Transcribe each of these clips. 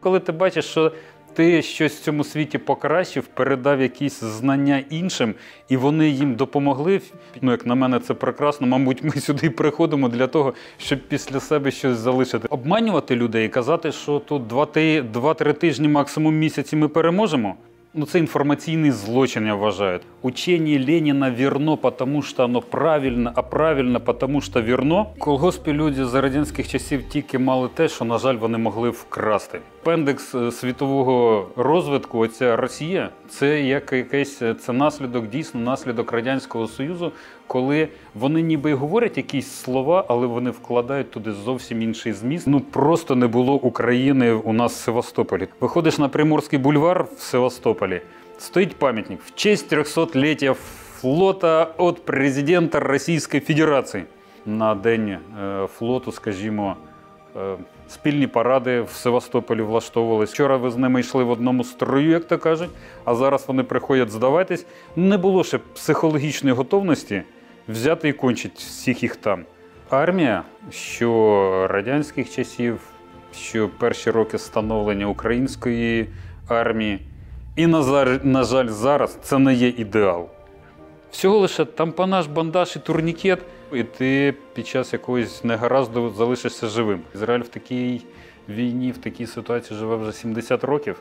Коли ти бачиш, що ти щось в цьому світі покращив, передав якісь знання іншим, і вони їм допомогли. Ну, як на мене, це прекрасно. Мабуть, ми сюди приходимо для того, щоб після себе щось залишити. Обманювати людей, казати, що тут два-три-два-три тижні, максимум місяці, ми переможемо. Ну, це інформаційний злочин, я вважаю. Учені Леніна вірно, тому що воно ну, правильно, а правильно, тому що вірно. Колгоспі люди за радянських часів тільки мали те, що, на жаль, вони могли вкрасти. Пендекс е, світового розвитку, оця Росія, це як якийсь е, це наслідок, дійсно, наслідок Радянського Союзу, коли вони ніби говорять якісь слова, але вони вкладають туди зовсім інший зміст. Ну просто не було України у нас в Севастополі. Виходиш на Приморський бульвар в Севастополі, стоїть пам'ятник в честь 300-ліття флота від президента Російської Федерації. На день е, флоту, скажімо, е, спільні паради в Севастополі влаштовувалися. Вчора ви з ними йшли в одному строю, як то кажуть, а зараз вони приходять здаватись. Не було ще психологічної готовності взяти і кончить всіх їх там. Армія, що радянських часів, що перші роки становлення української армії, і на жаль, зараз це не є ідеал. Всього лише тампанаж, бандаж і турнікет, і ти під час якогось негаразду залишишся живим. Ізраїль в такій війні, в такій ситуації живе вже 70 років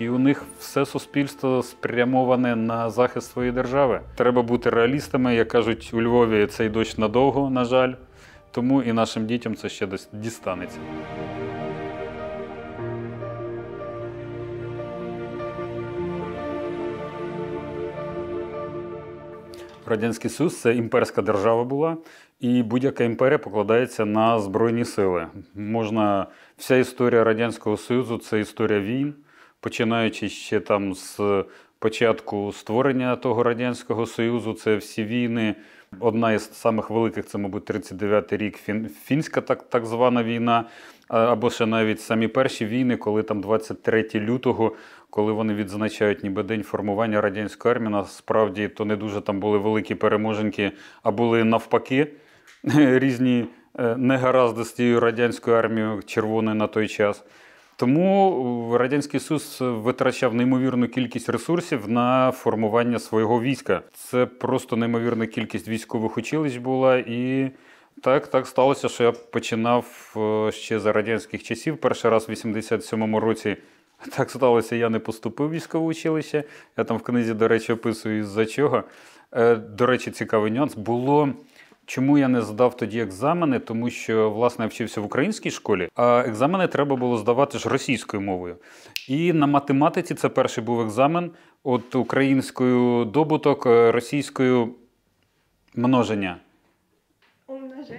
і у них все суспільство спрямоване на захист своєї держави. Треба бути реалістами, як кажуть у Львові, цей дощ надовго, на жаль, тому і нашим дітям це ще десь дістанеться. Радянський Союз це імперська держава була, і будь-яка імперія покладається на збройні сили. Можна вся історія радянського союзу це історія війн починаючи ще там з початку створення того Радянського Союзу, це всі війни. Одна із самих великих це, мабуть, 39-й рік фінська так, так звана війна, або ще навіть самі перші війни, коли там 23 лютого, коли вони відзначають ніби день формування радянської армії, насправді то не дуже там були великі переможеньки, а були навпаки різні е, негаразди з цією радянською армією червоною на той час. Тому радянський Союз витрачав неймовірну кількість ресурсів на формування свого війська. Це просто неймовірна кількість військових училищ була і. Так, так сталося, що я починав е, ще за радянських часів. Перший раз в 87-му році так сталося, я не поступив військове училище. Я там в книзі, до речі, описую із за чого. Е, до речі, цікавий нюанс. Було Чому я не здав тоді екзамени? Тому що власне я вчився в українській школі, а екзамени треба було здавати ж російською мовою. І на математиці це перший був екзамен от українською добуток, е, російською множення.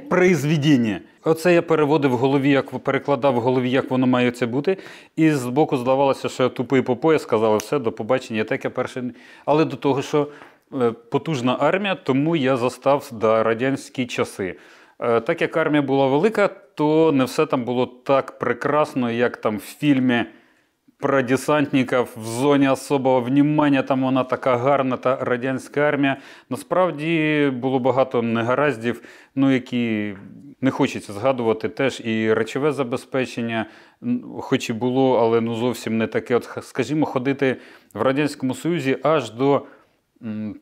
Произведення. Оце я переводив в голові, як перекладав в голові, як воно має це бути. І з боку здавалося, що я тупий попоя, сказали, все, до побачення, так я перший. Але до того, що Е, потужна армія, тому я застав до радянські часи. Е, так як армія була велика, то не все там було так прекрасно, як там в фільмі про десантників в зоні особого внімання. Там вона така гарна, та радянська армія. Насправді було багато негараздів, ну які не хочеться згадувати, теж і речове забезпечення, хоч і було, але ну зовсім не таке. От, скажімо, ходити в радянському союзі аж до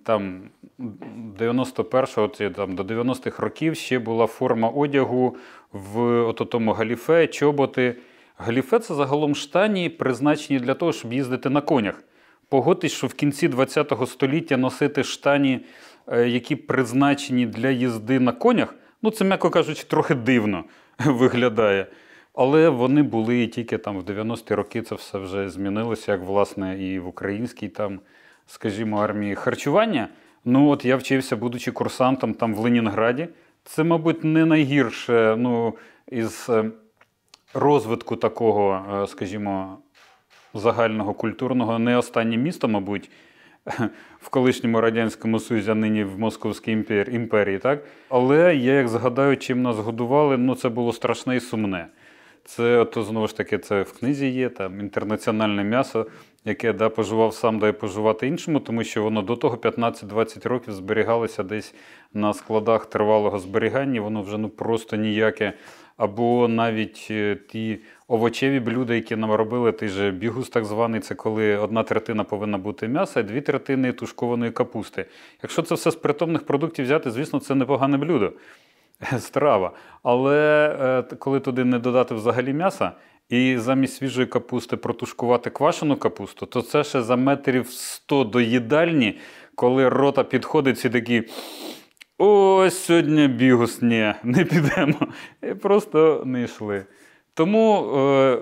там 91-го там, до 90-х років ще була форма одягу в отому галіфе, чоботи. Галіфе це загалом штані, призначені для того, щоб їздити на конях. Погодьтесь, що в кінці ХХ століття носити штані, е, які призначені для їзди на конях, ну це, м'яко кажучи, трохи дивно виглядає. Але вони були тільки там в 90-ті роки це все вже змінилося, як власне і в українській там скажімо, армії харчування. Ну от я вчився, будучи курсантом там в Ленінграді. Це, мабуть, не найгірше ну, із е, розвитку такого, е, скажімо, загального культурного, не останнє місто, мабуть, в колишньому радянському Союзі, а нині в Московській імперії, так? Але я як згадаю, чим нас годували, ну це було страшне і сумне. Це то знову ж таки це в книзі є там інтернаціональне м'ясо, яке да, поживав сам дає поживати іншому, тому що воно до того 15-20 років зберігалося десь на складах тривалого зберігання. Воно вже ну просто ніяке. Або навіть е, ті овочеві блюда, які нам робили, той же бігус, так званий, це коли одна третина повинна бути м'яса, а дві третини тушкованої капусти. Якщо це все з притомних продуктів взяти, звісно, це непогане блюдо. страва. Але е, коли туди не додати взагалі м'яса, і замість свіжої капусти протушкувати квашену капусту, то це ще за метрів 100 до їдальні, коли рота підходить і такі. Ось сьогодні бігусні, не підемо. І просто не йшли. Тому е,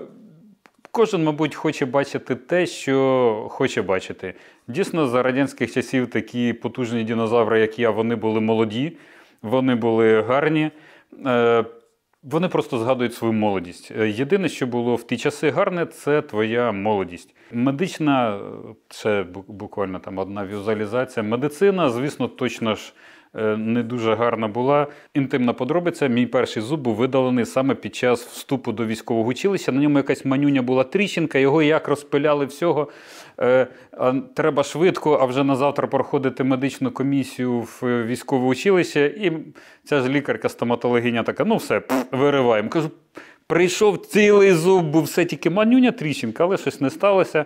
кожен, мабуть, хоче бачити те, що хоче бачити. Дійсно, за радянських часів такі потужні динозаври, як я, вони були молоді вони були гарні. Е, вони просто згадують свою молодість. Е, єдине, що було в ті часи гарне, це твоя молодість. Медична, е, це буквально там одна візуалізація. Медицина, звісно, точно ж Е, не дуже гарна була. Інтимна подробиця. Мій перший зуб був видалений саме під час вступу до військового училища. На ньому якась манюня була тріщинка, його як розпиляли всього. Е, треба швидко, а вже на завтра проходити медичну комісію в військове училище. І ця ж лікарка-стоматологиня така: ну все, вириваємо. Кажу, прийшов цілий зуб, був все тільки манюня тріщинка, але щось не сталося.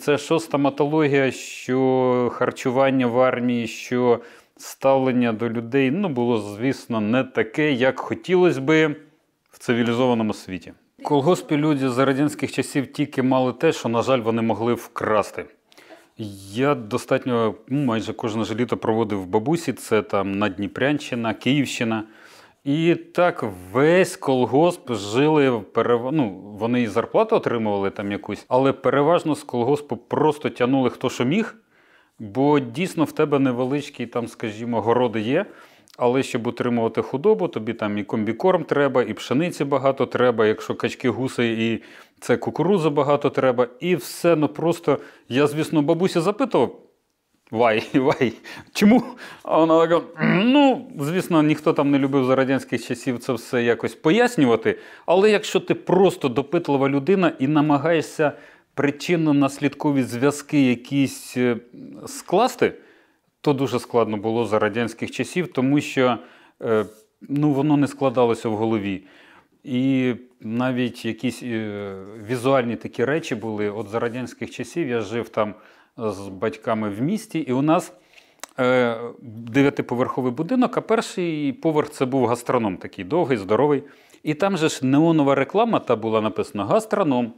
Це що стоматологія, що харчування в армії, що ставлення до людей ну, було, звісно, не таке, як хотілося би в цивілізованому світі. Колгоспі люди за радянських часів тільки мали те, що, на жаль, вони могли вкрасти. Я достатньо ну, майже кожне ж літо проводив в бабусі, це там Надніпрянщина, Київщина. І так весь колгосп жили перев... ну, вони і зарплату отримували там якусь, але переважно з колгоспу просто тянули хто що міг. Бо дійсно в тебе невеличкі, там, скажімо, городи є, але щоб утримувати худобу, тобі там і комбікорм треба, і пшениці багато треба, якщо качки, гуси, і це кукурудзу багато треба. І все ну просто я, звісно, бабуся запитував. Вай, вай. Чому? А вона така, ну, звісно, ніхто там не любив за радянських часів це все якось пояснювати. Але якщо ти просто допитлива людина і намагаєшся причинно-наслідкові зв'язки якісь е, скласти, то дуже складно було за радянських часів, тому що е, ну, воно не складалося в голові. І навіть якісь е, візуальні такі речі були. От за радянських часів я жив там з батьками в місті, і у нас дев'ятиповерховий будинок, а перший поверх це був гастроном такий довгий, здоровий. І там же ж неонова реклама та була написана Гастроном.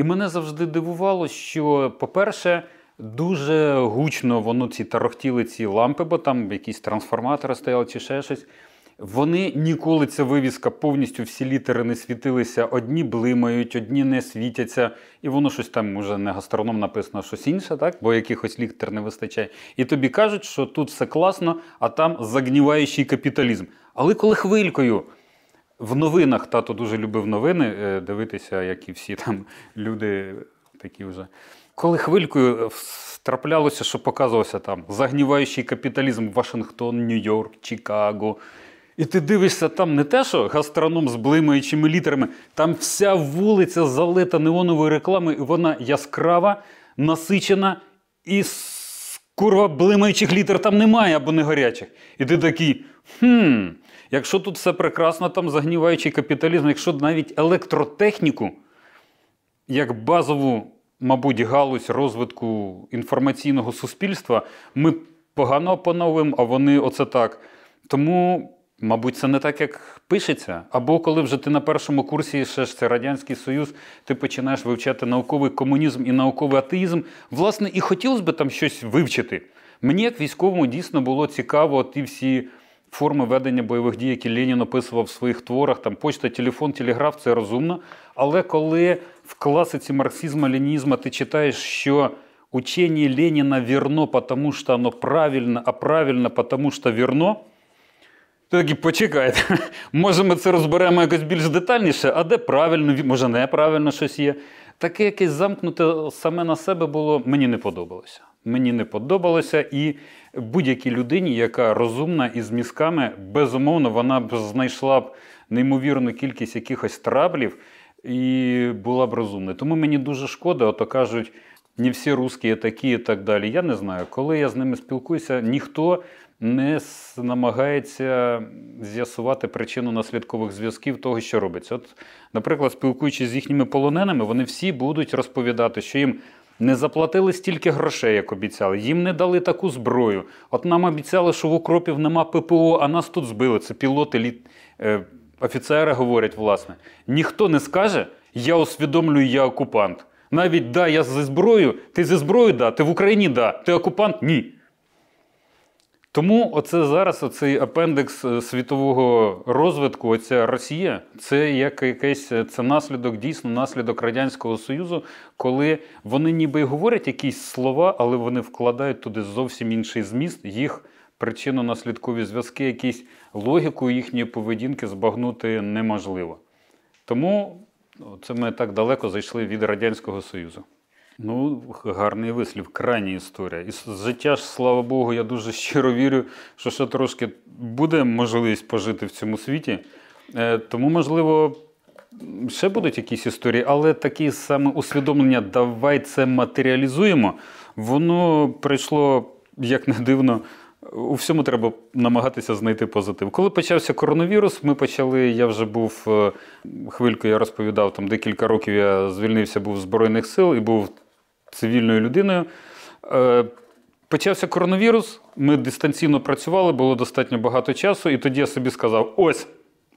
І мене завжди дивувало, що, по-перше, дуже гучно воно ці тарохтіли ці лампи, бо там якісь трансформатори стояли чи ще щось. Вони ніколи ця вивіска повністю всі літери не світилися, одні блимають, одні не світяться, і воно щось там уже не гастроном написано щось інше, так? Бо якихось літер не вистачає. І тобі кажуть, що тут все класно, а там загніваючий капіталізм. Але коли хвилькою в новинах тато дуже любив новини е, дивитися, як і всі там люди такі вже. Коли хвилькою е, траплялося, що показувався там загніваючий капіталізм Вашингтон, Нью-Йорк, Чикаго. І ти дивишся там не те, що гастроном з блимаючими літерами, там вся вулиця залита неоновою рекламою, і вона яскрава, насичена і курва блимаючих літер там немає або не горячих. І ти такий. хм... Якщо тут все прекрасно, там загніваючий капіталізм, якщо навіть електротехніку, як базову, мабуть, галузь розвитку інформаційного суспільства, ми погано опановуємо, а вони оце так. Тому. Мабуть, це не так, як пишеться. Або коли вже ти на першому курсі, ще ж це Радянський Союз, ти починаєш вивчати науковий комунізм і науковий атеїзм. Власне, і хотілося б там щось вивчити. Мені, як військовому, дійсно було цікаво ті всі форми ведення бойових дій, які Ленін описував в своїх творах, там почта, телефон, телеграф це розумно. Але коли в класиці марксизму, ленізму ти читаєш, що учені Леніна вірно, тому що воно правильно, а правильно, тому що вірно. Ти такий, почекайте, може ми це розберемо якось більш детальніше, а де правильно, може неправильно щось є. Таке якесь замкнуте саме на себе було, мені не подобалося мені не подобалося, і будь-якій людині, яка розумна і з мізками, безумовно, вона б знайшла б неймовірну кількість якихось траблів і була б розумна. Тому мені дуже шкода, ото кажуть, не всі русські такі і так далі. Я не знаю, коли я з ними спілкуюся, ніхто не намагається з'ясувати причину наслідкових зв'язків того, що робиться. От, наприклад, спілкуючись з їхніми полоненими, вони всі будуть розповідати, що їм не заплатили стільки грошей, як обіцяли. Їм не дали таку зброю. От нам обіцяли, що в укропів нема ППО, а нас тут збили. Це пілоти, літ... е, офіцери говорять, власне. Ніхто не скаже, я усвідомлюю, я окупант. Навіть да, я зі зброєю, ти зі зброєю да, ти в Україні да, ти окупант ні. Тому оце зараз оцей апендекс е, світового розвитку, оця Росія, це як якесь е, це наслідок, дійсно наслідок Радянського Союзу, коли вони ніби говорять якісь слова, але вони вкладають туди зовсім інший зміст, їх причинно-наслідкові зв'язки, якісь логіку їхньої поведінки збагнути неможливо. Тому ну, це ми так далеко зайшли від Радянського Союзу. Ну, гарний вислів, крайня історія. І з життя ж, слава Богу, я дуже щиро вірю, що ще трошки буде можливість пожити в цьому світі. Е, тому, можливо, ще будуть якісь історії, але таке саме усвідомлення, давай це матеріалізуємо, воно прийшло, як не дивно. У всьому треба намагатися знайти позитив. Коли почався коронавірус, ми почали. Я вже був е, хвильку, я розповідав там декілька років. Я звільнився, був в Збройних сил і був цивільною людиною. Е, почався коронавірус, ми дистанційно працювали, було достатньо багато часу, і тоді я собі сказав: ось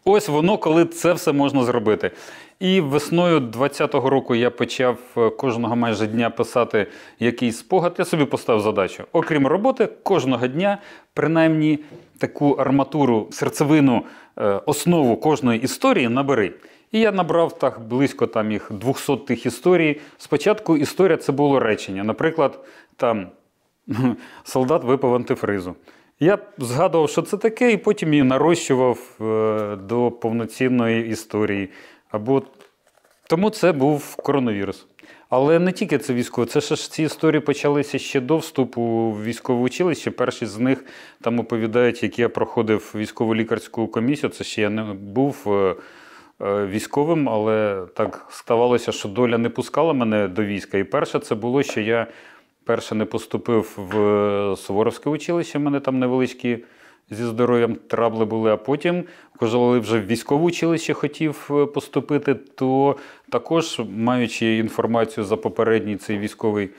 ось воно, коли це все можна зробити. І весною 2020 року я почав е, кожного майже дня писати якийсь спогад. Я собі поставив задачу. Окрім роботи, кожного дня, принаймні, таку арматуру, серцевину, е, основу кожної історії набери. І я набрав так близько там їх 200 тих історій. Спочатку історія це було речення. Наприклад, там солдат випив антифризу. Я згадував, що це таке, і потім її нарощував е, до повноцінної історії. Або тому це був коронавірус. Але не тільки це військове, це ж ці історії почалися ще до вступу в військове училище. Перші з них там оповідають, як я проходив військово-лікарську комісію. Це ще я не був е, Е, військовим, але так ставалося, що доля не пускала мене до війська. І перше, це було, що я перше не поступив в е, Суворовське училище, в мене там невеличкі. Зі здоров'ям трабли були, а потім, коли вже в військове училище хотів е, поступити, то також, маючи інформацію за попередній цей військовий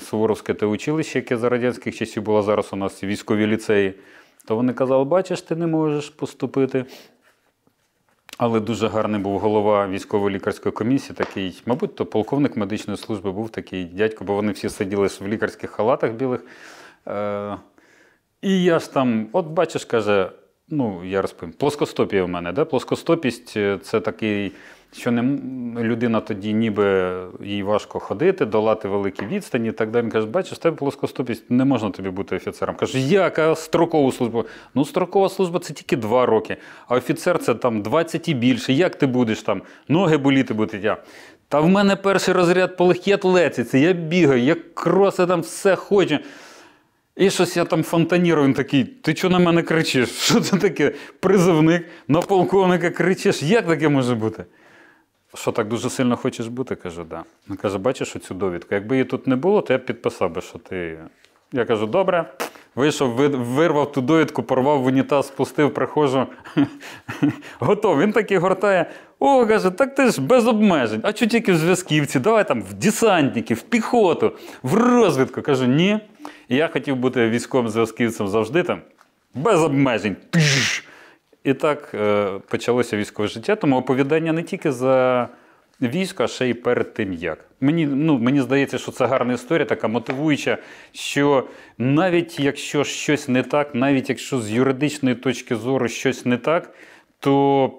Суворовське те училище, яке за радянських часів було зараз у нас військові ліцеї, то вони казали, бачиш, ти не можеш поступити. Але дуже гарний був голова військово-лікарської комісії, такий, мабуть, то полковник медичної служби був такий дядько, бо вони всі сиділи в лікарських халатах білих. Е, І я ж там, от бачиш, каже, ну, я розповім, плоскостопія в мене. Да? Плоскостопість е, це такий, що не, людина тоді ніби їй важко ходити, долати великі відстані і так далі. Він каже, бачиш, тебе плоскостопість, не можна тобі бути офіцером. Каже, яка строкова служба? Ну, строкова служба це тільки два роки, а офіцер це там 20 і більше. Як ти будеш там? Ноги боліти будуть. я. Та в мене перший розряд полегкі атлетиці, я бігаю, я кроси там все хочу. І щось я там фонтанірую, він такий, ти чого на мене кричиш? Що це таке? Призовник, на полковника кричиш? Як таке може бути? Що так дуже сильно хочеш бути? Кажу, да. Він каже, бачиш оцю довідку. Якби її тут не було, то я б підписав би, що ти. Я кажу, добре. Вийшов, вирвав ту довідку, порвав в унітаз, спустив, прихожу. Готов. Він такий гортає. О, каже, так ти ж без обмежень. А чо тільки в зв'язківці, давай там в десантники, в піхоту, в розвідку. Кажу, ні. я хотів бути військовим зв'язківцем завжди там. Без обмежень. І так е, почалося військове життя, тому оповідання не тільки за військо, а ще й перед тим як. Мені ну, мені здається, що це гарна історія, така мотивуюча, що навіть якщо щось не так, навіть якщо з юридичної точки зору щось не так, то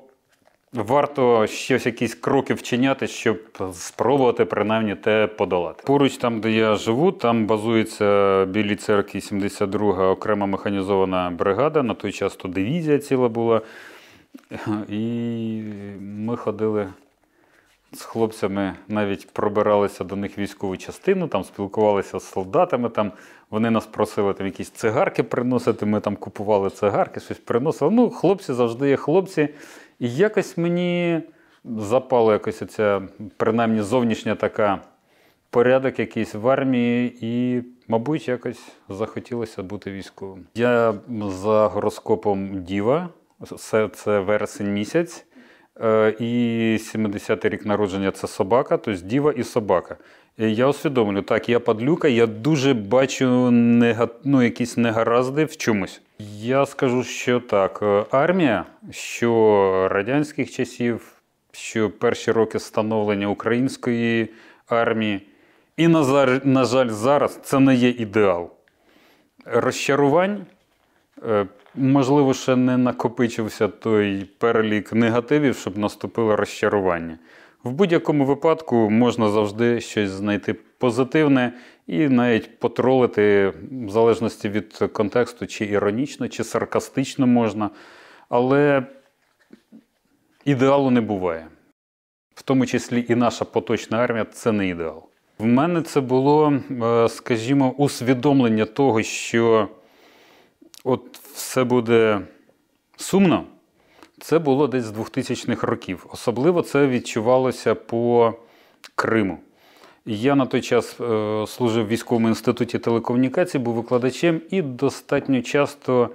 Варто щось якісь кроки вчиняти, щоб спробувати принаймні те подолати. Поруч там, де я живу, там базується білі церкві 72-га окрема механізована бригада. На той час то дивізія ціла була. І ми ходили з хлопцями, навіть пробиралися до них військову частину, там спілкувалися з солдатами. Там Вони нас просили там якісь цигарки приносити. Ми там купували цигарки, щось приносили. Ну, хлопці завжди є хлопці. І якось мені запала якось оця, принаймні, зовнішня така порядок якийсь в армії, і, мабуть, якось захотілося бути військовим. Я за гороскопом Діва, це, це вересень місяць. Е, і 70-й рік народження це собака, тобто діва і собака. Е, я усвідомлю, так, я падлюка, я дуже бачу нега... ну, якісь негаразди в чомусь. Я скажу, що так, е, армія, що радянських часів, що перші роки становлення української армії, і, на жаль, зараз це не є ідеал. Розчарувань, е, можливо, ще не накопичився той перелік негативів, щоб наступило розчарування. В будь-якому випадку можна завжди щось знайти позитивне і навіть потролити, в залежності від контексту, чи іронічно, чи саркастично можна. Але ідеалу не буває. В тому числі і наша поточна армія це не ідеал. В мене це було, е, скажімо, усвідомлення того, що от все буде сумно. Це було десь з 2000-х років. Особливо це відчувалося по Криму. Я на той час е, служив в військовому інституті телекомунікацій, був викладачем і достатньо часто,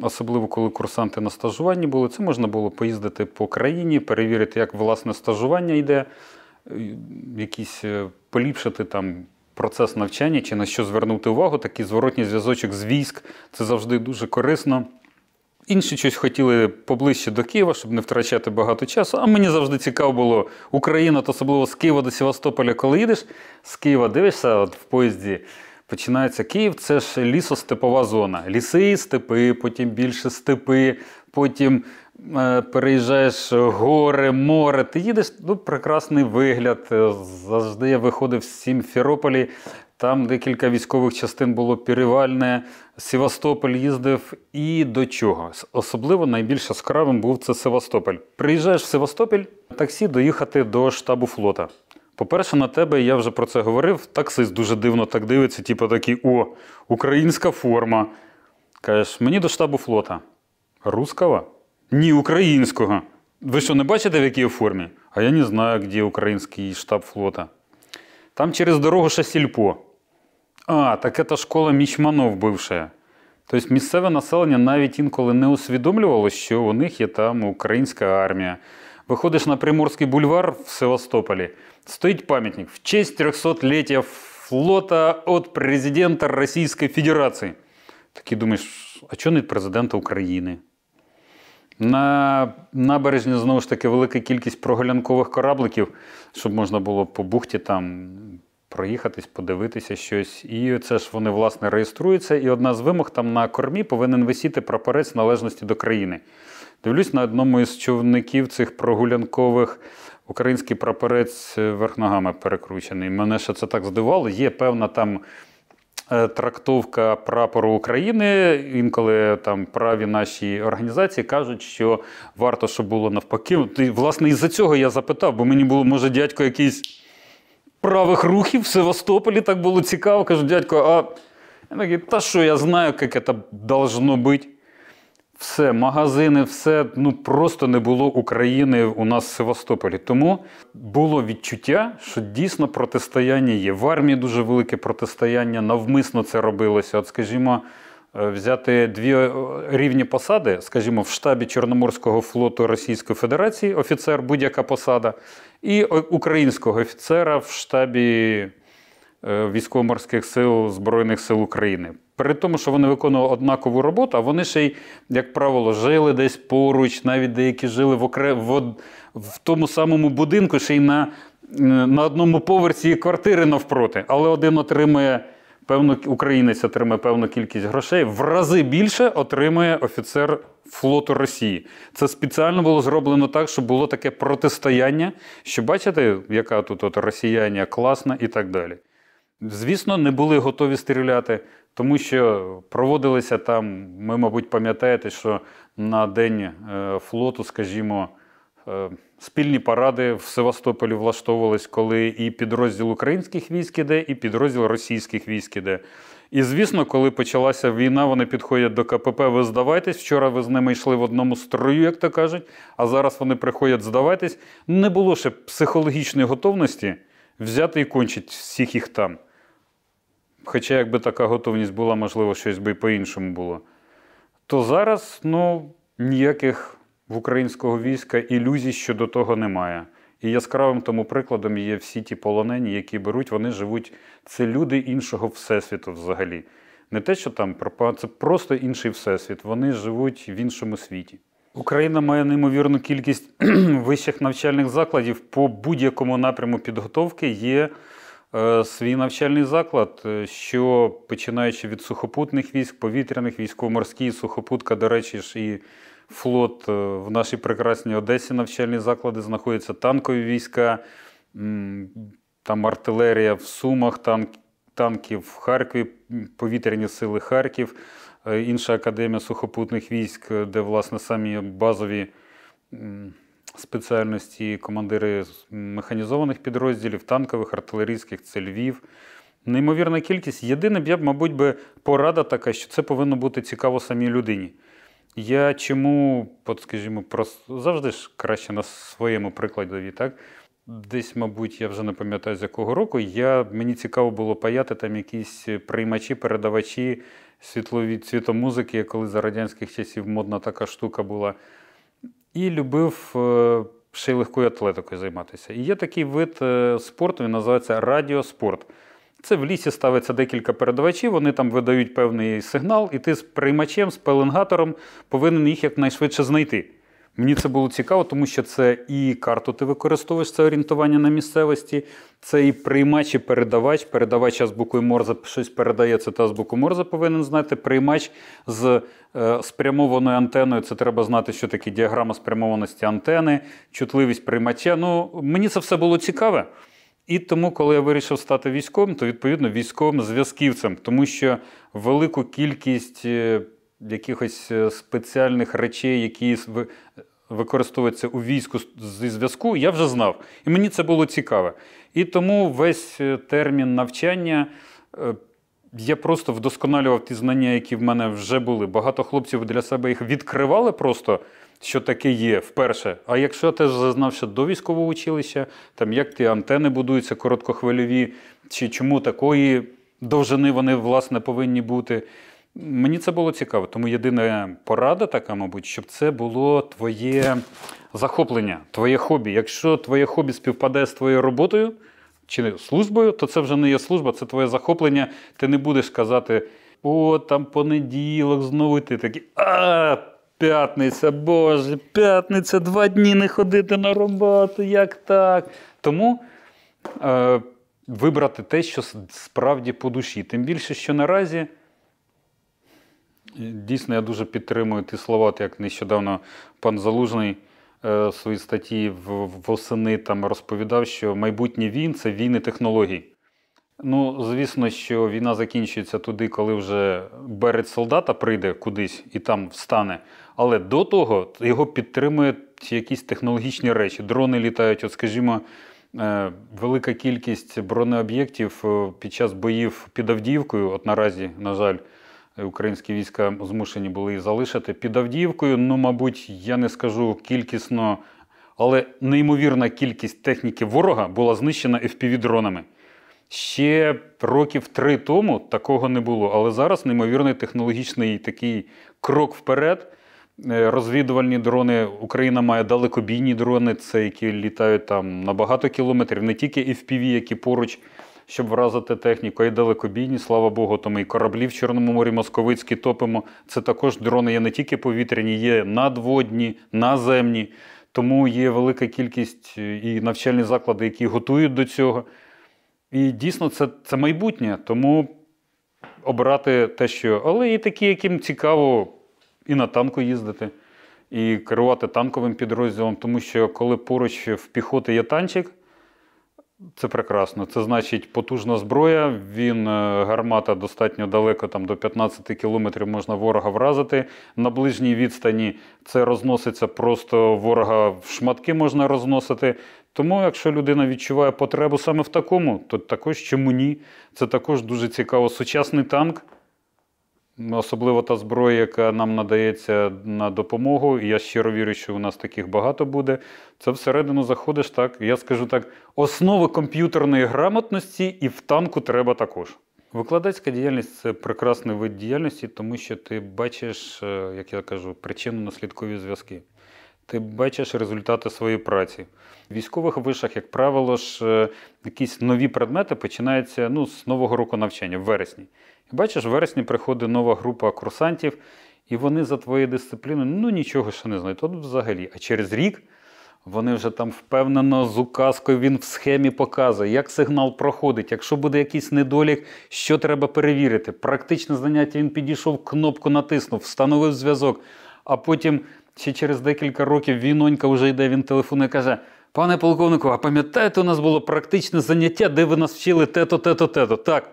особливо коли курсанти на стажуванні були, це можна було поїздити по країні, перевірити, як власне стажування йде, е, якісь е, поліпшити там. Процес навчання чи на що звернути увагу, такий зворотній зв'язочок з військ це завжди дуже корисно. Інші щось хотіли поближче до Києва, щоб не втрачати багато часу. А мені завжди цікаво було Україна, то особливо з Києва до Севастополя, коли їдеш, з Києва дивишся, от в поїзді починається Київ, це ж лісостепова зона. Ліси, степи, потім більше степи, потім е, переїжджаєш гори, море. Ти їдеш ну прекрасний вигляд. Е, завжди я виходив з Сімферополі там декілька військових частин було піривальне, Севастополь їздив і до чого. Особливо найбільш яскравим був це Севастополь. Приїжджаєш в Севастополь, таксі доїхати до штабу флота. По-перше, на тебе я вже про це говорив. Таксист дуже дивно так дивиться, типу такий: о, українська форма. Кажеш, мені до штабу флота. Руского? Ні, українського. Ви що не бачите, в якій формі? А я не знаю, де український штаб флота. Там через дорогу Шасільпо. сільпо. А, так це школа мічманов бивша. Тобто місцеве населення навіть інколи не усвідомлювало, що у них є там українська армія. Виходиш на Приморський бульвар в Севастополі, стоїть пам'ятник в честь 300-ліття флота від президента Російської Федерації. Такий думаєш, а чого не президента України? На набережні знову ж таки велика кількість проголянкових корабликів, щоб можна було по бухті там проїхатись, подивитися щось. І це ж вони власне реєструються. І одна з вимог там на кормі повинен висіти прапорець належності до країни. Дивлюсь, на одному із човників цих прогулянкових український прапорець е, верх ногами перекручений. Мене ще це так здивувало. Є певна там. Е, трактовка прапору України інколи там праві наші організації кажуть, що варто, щоб було навпаки. Власне, із за цього я запитав, бо мені було може дядько якийсь правих рухів в Севастополі так було цікаво. Кажу, дядько, а я такий, та що я знаю, як це должно бути. Все, магазини, все ну просто не було України у нас в Севастополі. Тому було відчуття, що дійсно протистояння є. В армії дуже велике протистояння, навмисно це робилося. От, скажімо. Е, взяти дві е, рівні посади, скажімо, в штабі Чорноморського флоту Російської Федерації, офіцер, будь-яка посада, і е, українського офіцера в штабі військово-морських сил Збройних сил України. При тому, що вони виконували однакову роботу, а вони ще й, як правило, жили десь поруч, навіть деякі жили в окре... в... в тому самому будинку, ще й на на одному поверсі квартири навпроти. Але один отримує певну українець отримає певну кількість грошей, в рази більше отримує офіцер флоту Росії. Це спеціально було зроблено так, щоб було таке протистояння. Що бачите, яка тут от росіяння класна і так далі. Звісно, не були готові стріляти, тому що проводилися там. Ми, мабуть, пам'ятаєте, що на день е, флоту, скажімо. Е, спільні паради в Севастополі влаштовувались, коли і підрозділ українських військ іде, і підрозділ російських військ іде. І звісно, коли почалася війна, вони підходять до КПП. Ви здавайтесь. Вчора ви з ними йшли в одному строю, як то кажуть. А зараз вони приходять здавайтесь. Не було ще психологічної готовності взяти і кончити всіх їх там. Хоча, якби така готовність була, можливо, щось би по-іншому було. То зараз ну, ніяких в українського війська ілюзій щодо того немає. І яскравим тому прикладом є всі ті полонені, які беруть, вони живуть. Це люди іншого всесвіту взагалі. Не те, що там пропаганда, це просто інший всесвіт. Вони живуть в іншому світі. Україна має неймовірну кількість вищих навчальних закладів по будь-якому напряму підготовки є е, свій навчальний заклад, е, що починаючи від сухопутних військ, повітряних військово-морські, сухопутка, до речі, ж і флот, е, в нашій прекрасній Одесі навчальні заклади знаходяться танкові війська, там артилерія в Сумах, танк, танки в Харкові, повітряні сили Харків, е, інша академія сухопутних військ, е, де власне самі базові. Спеціальності командири механізованих підрозділів, танкових, артилерійських, це Львів. Неймовірна кількість. Єдине, б я б, мабуть, би порада така, що це повинно бути цікаво самій людині. Я чому, от скажімо, просто завжди ж краще на своєму прикладі, так? Десь, мабуть, я вже не пам'ятаю, з якого року я, мені цікаво було паяти там якісь приймачі, передавачі світлові цвітомузики, коли за радянських часів модна така штука була. І любив е, ще й легкою атлетикою займатися. І є такий вид е, спорту, він називається радіоспорт. Це в лісі ставиться декілька передавачів, вони там видають певний сигнал, і ти з приймачем, з пеленгатором повинен їх якнайшвидше знайти. Мені це було цікаво, тому що це і карту ти використовуєш це орієнтування на місцевості, це і приймач і передавач. Передавач азбукою Морзе щось передає, це та азбуку Морзе повинен знати. Приймач з е, спрямованою антеною. Це треба знати, що таке діаграма спрямованості антени, чутливість приймача. Ну мені це все було цікаве. І тому, коли я вирішив стати військовим, то відповідно військовим зв'язківцем, тому що велику кількість е, якихось е, спеціальних речей, які використовуються у війську зі зв'язку, я вже знав. І мені це було цікаве. І тому весь е, термін навчання. Я просто вдосконалював ті знання, які в мене вже були. Багато хлопців для себе їх відкривали просто що таке є, вперше. А якщо ти зазнався до військового училища, там як ті антени будуються короткохвильові, чи чому такої довжини вони власне повинні бути. Мені це було цікаво, тому єдина порада така, мабуть, щоб це було твоє захоплення, твоє хобі. Якщо твоє хобі співпадає з твоєю роботою чи службою, то це вже не є служба, це твоє захоплення. Ти не будеш казати, о, там понеділок, знову ти такий, а П'ятниця, Боже, п'ятниця, два дні не ходити на роботу, як так? Тому е, вибрати те, що справді по душі. Тим більше, що наразі е, дійсно я дуже підтримую ті слова, як нещодавно пан Залужний е, в своїй статті восени там розповідав, що майбутнє війн це війни технологій. Ну, звісно, що війна закінчується туди, коли вже берець солдата прийде кудись і там встане. Але до того його підтримують якісь технологічні речі. Дрони літають, от, скажімо, е, велика кількість бронеоб'єктів е, під час боїв під Авдіївкою. От наразі, на жаль, українські війська змушені були її залишити під Авдіївкою. Ну, мабуть, я не скажу кількісно, але неймовірна кількість техніки ворога була знищена FPV-дронами. Ще років три тому такого не було, але зараз неймовірний технологічний такий крок вперед. Е, розвідувальні дрони. Україна має далекобійні дрони, це які літають там на багато кілометрів, не тільки FPV, які поруч, щоб вразити техніку, а й далекобійні, слава Богу, то ми і кораблі в Чорному морі Московицькі топимо. Це також дрони є не тільки повітряні, є надводні, наземні. Тому є велика кількість е, і навчальні заклади, які готують до цього. І дійсно це це майбутнє. Тому обирати те, що. Але і такі, яким цікаво і на танку їздити, і керувати танковим підрозділом, тому що коли поруч в піхоти є танчик, це прекрасно. Це значить потужна зброя. Він е, гармата достатньо далеко, там до 15 кілометрів можна ворога вразити. На ближній відстані це розноситься просто ворога в шматки можна розносити. Тому, якщо людина відчуває потребу саме в такому, то також чому ні? Це також дуже цікаво. Сучасний танк. Особливо та зброя, яка нам надається на допомогу, і я щиро вірю, що у нас таких багато буде. Це всередину заходиш так. Я скажу так: основи комп'ютерної грамотності і в танку треба також. Викладацька діяльність це прекрасний вид діяльності, тому що ти бачиш, е, як я кажу, причинно наслідкові зв'язки. Ти бачиш результати своєї праці. В військових вишах, як правило, ж е, якісь нові предмети починаються ну, з нового року навчання, в вересні. І бачиш, в вересні приходить нова група курсантів, і вони за твоєю дисципліною ну, нічого ще не знають. От взагалі. А через рік вони вже там впевнено з указкою він в схемі показує, як сигнал проходить, якщо буде якийсь недолік, що треба перевірити. Практичне заняття він підійшов, кнопку натиснув, встановив зв'язок, а потім. Ще через декілька років війнонька вже йде він телефонує і каже: Пане полковнику, а пам'ятаєте, у нас було практичне заняття, де ви нас вчили те-то, те-то, те-то. Так.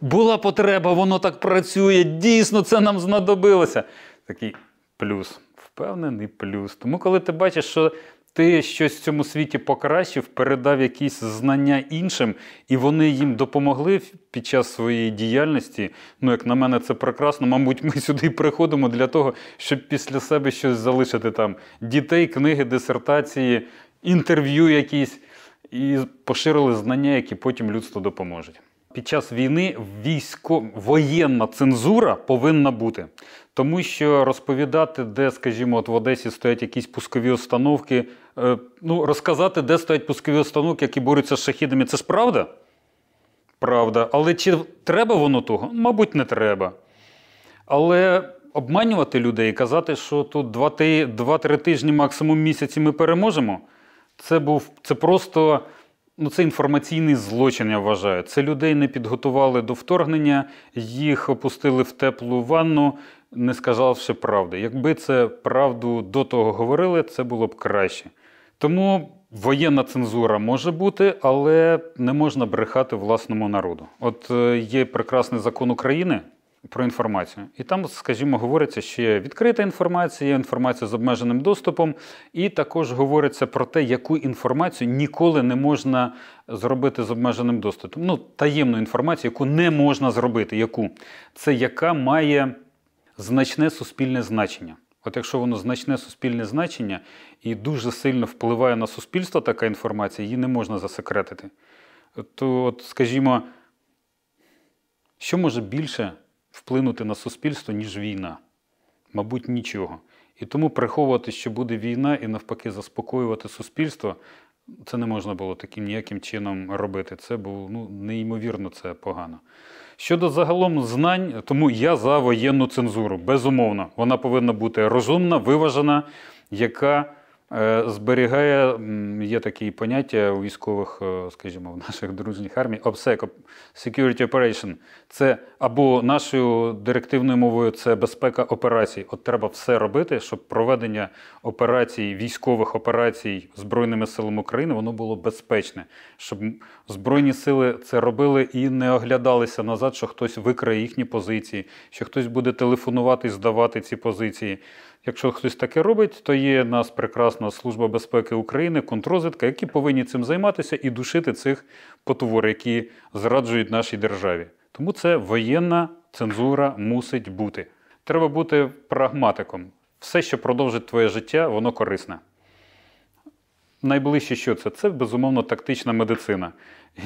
Була потреба, воно так працює, дійсно, це нам знадобилося. Такий плюс, впевнений плюс. Тому, коли ти бачиш, що ти щось в цьому світі покращив, передав якісь знання іншим, і вони їм допомогли під час своєї діяльності. Ну, як на мене, це прекрасно. Мабуть, ми сюди приходимо для того, щоб після себе щось залишити там: дітей, книги, дисертації, інтерв'ю якісь і поширили знання, які потім людству допоможуть під час війни військо воєнна цензура повинна бути, тому що розповідати, де, скажімо, от в Одесі стоять якісь пускові установки. Е, ну, розказати, де стоять пускові установки, які борються з шахідами, це ж правда? Правда. Але чи треба воно того? Мабуть, не треба. Але обманювати людей і казати, що тут 2-3 тижні, максимум місяці ми переможемо, це був це просто Ну, це інформаційний злочин, я вважаю. Це людей не підготували до вторгнення, їх опустили в теплу ванну, не сказавши правди. Якби це правду до того говорили, це було б краще. Тому воєнна цензура може бути, але не можна брехати власному народу. От е, є прекрасний закон України про інформацію. І там, скажімо, говориться, що є відкрита інформація, є інформація з обмеженим доступом, і також говориться про те, яку інформацію ніколи не можна зробити з обмеженим доступом. Ну, таємну інформацію, яку не можна зробити, яку це яка має значне суспільне значення. От якщо воно значне суспільне значення і дуже сильно впливає на суспільство, така інформація, її не можна засекретити. То, от, скажімо, що може більше вплинути на суспільство, ніж війна. Мабуть, нічого. І тому приховувати, що буде війна, і навпаки, заспокоювати суспільство, це не можна було таким ніяким чином робити. Це було ну, неймовірно, це погано. Щодо загалом знань, тому я за воєнну цензуру. Безумовно, вона повинна бути розумна, виважена, яка. Е, зберігає, є такі поняття у військових, е, скажімо, в наших дружніх армій, OPSEC, Security Operation. Це або нашою директивною мовою це безпека операцій. От треба все робити, щоб проведення операцій, військових операцій Збройними силами України воно було безпечне, щоб Збройні сили це робили і не оглядалися назад, що хтось викрає їхні позиції, що хтось буде телефонувати і здавати ці позиції. Якщо хтось таке робить, то є в нас прекрасна служба безпеки України, контрозвідка, які повинні цим займатися і душити цих потвор, які зраджують нашій державі. Тому це воєнна цензура мусить бути. Треба бути прагматиком. Все, що продовжить твоє життя, воно корисне. Найближче, що це? Це безумовно тактична медицина.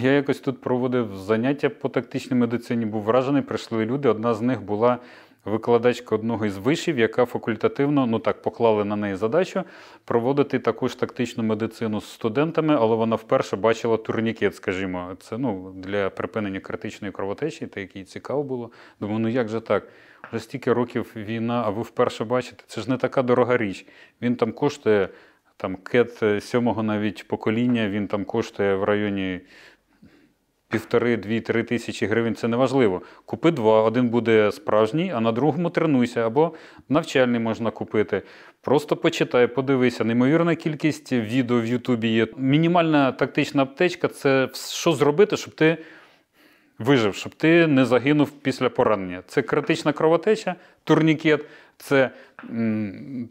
Я якось тут проводив заняття по тактичній медицині, був вражений, прийшли люди. Одна з них була викладачка одного із вишів, яка факультативно, ну так, поклали на неї задачу проводити таку ж тактичну медицину з студентами, але вона вперше бачила турнікет, скажімо, це ну, для припинення критичної кровотечі, та якій цікаво було. Думаю, ну як же так? Вже стільки років війна, а ви вперше бачите, це ж не така дорога річ. Він там коштує. Там кет е, сьомого навіть покоління, він там коштує в районі півтори, дві-три тисячі гривень це неважливо. Купи два. Один буде справжній, а на другому тренуйся або навчальний можна купити. Просто почитай, подивися. Неймовірна кількість відео в Ютубі є. Мінімальна тактична аптечка це що зробити, щоб ти. Вижив, щоб ти не загинув після поранення. Це критична кровотеча, турнікет, це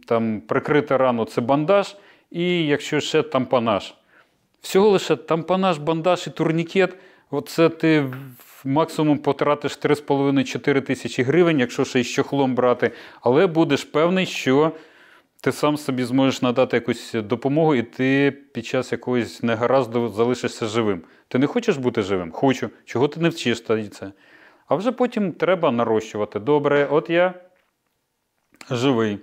там прикрита рану, це бандаж, і якщо ще тампанаж. Всього лише тампанаж, бандаж і турнікет Оце ти максимум потратиш 3,5-4 тисячі гривень, якщо ще й з чохлом брати, але будеш певний, що ти сам собі зможеш надати якусь допомогу, і ти під час якогось негаразду залишишся живим. Ти не хочеш бути живим? Хочу. Чого ти не вчиш тоді це? А вже потім треба нарощувати. Добре, от я живий.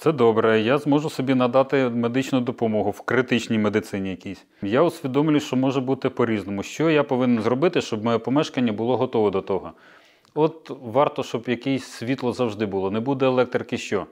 Це добре, я зможу собі надати медичну допомогу в критичній медицині якійсь. Я усвідомлюю, що може бути по-різному. Що я повинен зробити, щоб моє помешкання було готове до того? От варто, щоб якесь світло завжди було, не буде електрики що.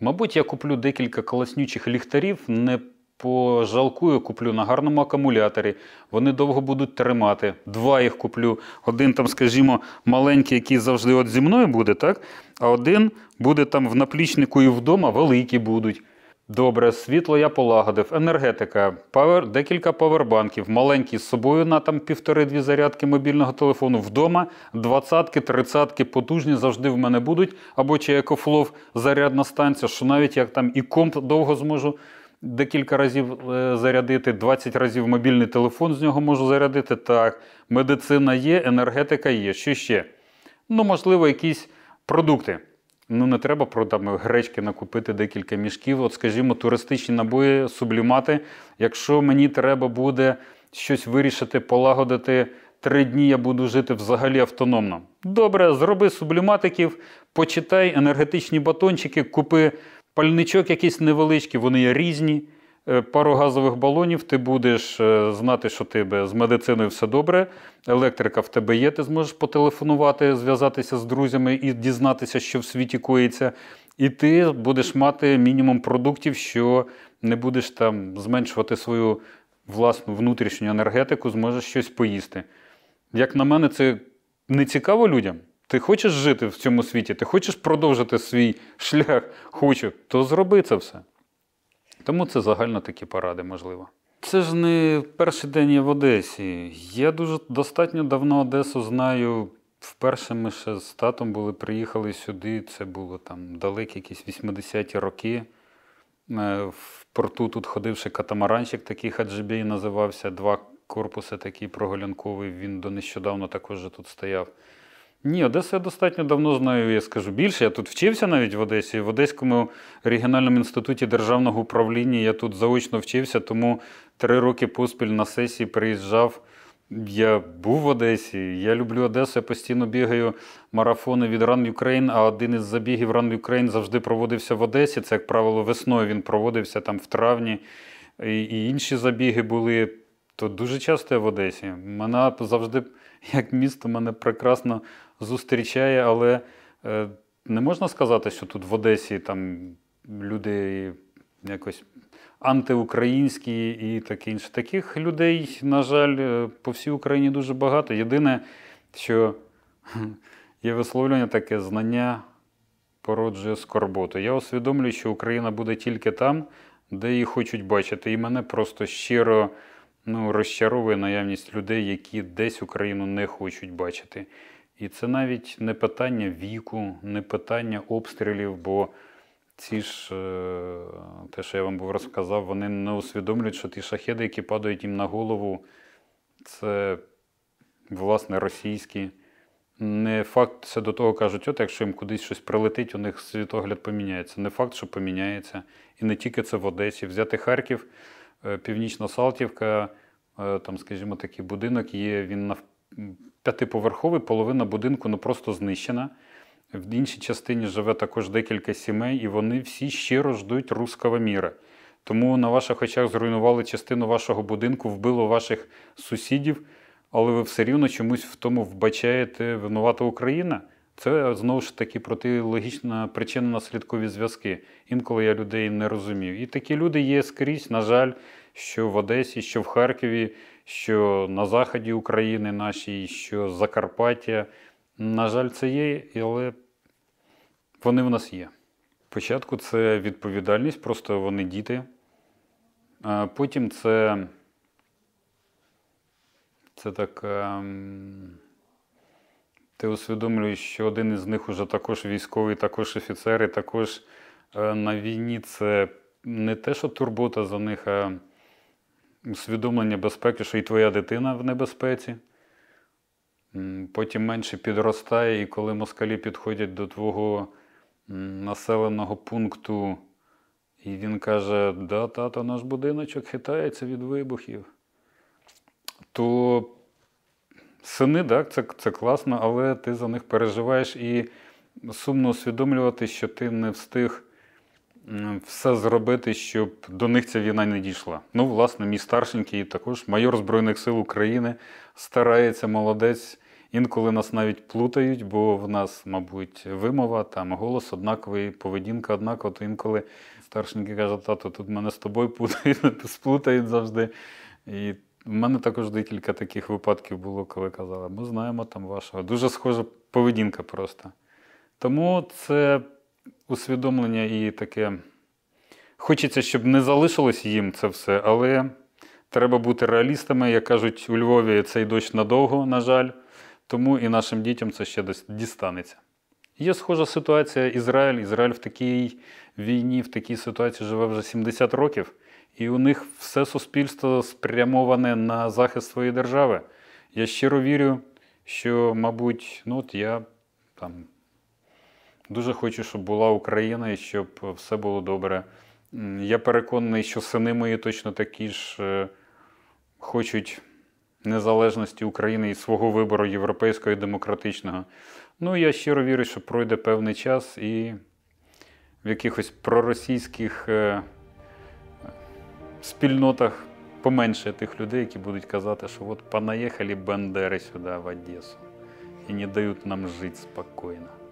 Мабуть, я куплю декілька колоснючих ліхтарів, не Пожалкую, куплю на гарному акумуляторі. Вони довго будуть тримати. Два їх куплю. Один там, скажімо, маленький, який завжди от зі мною буде, так? а один буде там в наплічнику і вдома, великі будуть. Добре, світло я полагодив, енергетика, павер, декілька павербанків, маленькі з собою на там півтори-дві зарядки мобільного телефону вдома. Двадцятки, тридцятки потужні завжди в мене будуть. Або чи екофлов зарядна станція, що навіть як там і комп довго зможу декілька разів е, зарядити, 20 разів мобільний телефон з нього можу зарядити. Так, медицина є, енергетика є, що ще. Ну, можливо, якісь продукти. Ну, не треба там, гречки накупити декілька мішків. От, скажімо, туристичні набої, сублімати. Якщо мені треба буде щось вирішити, полагодити. Три дні я буду жити взагалі автономно. Добре, зроби субліматиків, почитай енергетичні батончики, купи пальничок якийсь невеличкий, вони є різні. Е, пару газових балонів, ти будеш е, знати, що тебе з медициною все добре. Електрика в тебе є, ти зможеш потелефонувати, зв'язатися з друзями і дізнатися, що в світі коїться. І ти будеш мати мінімум продуктів, що не будеш там зменшувати свою власну внутрішню енергетику, зможеш щось поїсти. Як на мене, це не цікаво людям. Ти хочеш жити в цьому світі, ти хочеш продовжити свій шлях, хочу, то зроби це все. Тому це загально такі поради, можливо. Це ж не перший день я в Одесі. Я дуже достатньо давно Одесу знаю. Вперше ми ще з татом були, приїхали сюди. Це було там далекі якісь 80-ті роки. Е, в порту тут ходивши катамаранчик, такий хаджибій називався. Два корпуси, такий прогулянковий. Він до нещодавно також тут стояв. Ні, Одесу я достатньо давно знаю, я скажу більше. Я тут вчився навіть в Одесі. В Одеському регіональному інституті державного управління я тут заочно вчився, тому три роки поспіль на сесії приїжджав. Я був в Одесі, я люблю Одесу, я постійно бігаю марафони від Run Ukraine, а один із забігів Run Ukraine завжди проводився в Одесі. Це, як правило, весною він проводився там в травні. І інші забіги були. То дуже часто я в Одесі. Мене завжди, як місто, мене прекрасно зустрічає, але е, не можна сказати, що тут в Одесі там люди якось антиукраїнські і таке інше. Таких людей, на жаль, е, по всій Україні дуже багато. Єдине, що є висловлення, таке знання породжує скорботу. Я усвідомлюю, що Україна буде тільки там, де її хочуть бачити. І мене просто щиро ну, розчаровує наявність людей, які десь Україну не хочуть бачити. І це навіть не питання віку, не питання обстрілів, бо ці ж, е, те, що я вам був розказав, вони не усвідомлюють, що ті шахеди, які падають їм на голову, це, власне, російські. Не факт, це до того кажуть, от якщо їм кудись щось прилетить, у них світогляд поміняється. Не факт, що поміняється. І не тільки це в Одесі. Взяти Харків, е, Північна Салтівка, е, там, скажімо, такий будинок є, він п'ятиповерховий, половина будинку ну просто знищена. В іншій частині живе також декілька сімей, і вони всі щиро ждуть руского міра. Тому на ваших очах зруйнували частину вашого будинку, вбило ваших сусідів, але ви все рівно чомусь в тому вбачаєте винувата Україна. Це знову ж таки протилогічна причина наслідкові зв'язки. Інколи я людей не розумів. І такі люди є скрізь, на жаль, що в Одесі, що в Харкові що на заході України нашій, що Закарпаття. На жаль, це є, але вони в нас є. Спочатку це відповідальність, просто вони діти. Потім це це так. Ем, ти усвідомлюєш, що один із них уже також військовий, також офіцери, також е, на війні це не те, що турбота за них. а усвідомлення безпеки, що і твоя дитина в небезпеці. Потім менше підростає, і коли москалі підходять до твого населеного пункту, і він каже: Да, тато, наш будиночок хитається від вибухів, то сини, так, це, це класно, але ти за них переживаєш і сумно усвідомлювати, що ти не встиг все зробити, щоб до них ця війна не дійшла. Ну, власне, мій старшенький також майор Збройних сил України старається молодець. Інколи нас навіть плутають, бо в нас, мабуть, вимова, там голос однаковий, поведінка однакова. То інколи старшенький каже, тато, тут мене з тобою путають, сплутають завжди. І в мене також декілька таких випадків було, коли казали, ми знаємо там вашого. Дуже схожа поведінка просто. Тому це усвідомлення і таке. Хочеться, щоб не залишилось їм це все, але треба бути реалістами. Як кажуть, у Львові цей дощ надовго, на жаль, тому і нашим дітям це ще десь дістанеться. Є схожа ситуація Ізраїль. Ізраїль в такій війні, в такій ситуації живе вже 70 років, і у них все суспільство спрямоване на захист своєї держави. Я щиро вірю, що, мабуть, ну от я там Дуже хочу, щоб була Україна і щоб все було добре. Я переконаний, що сини мої точно такі ж е, хочуть незалежності України і свого вибору європейського і демократичного. Ну, я щиро вірю, що пройде певний час і в якихось проросійських е, спільнотах поменше тих людей, які будуть казати, що от понаїхали бандери сюди, в Одесу, і не дають нам жити спокійно.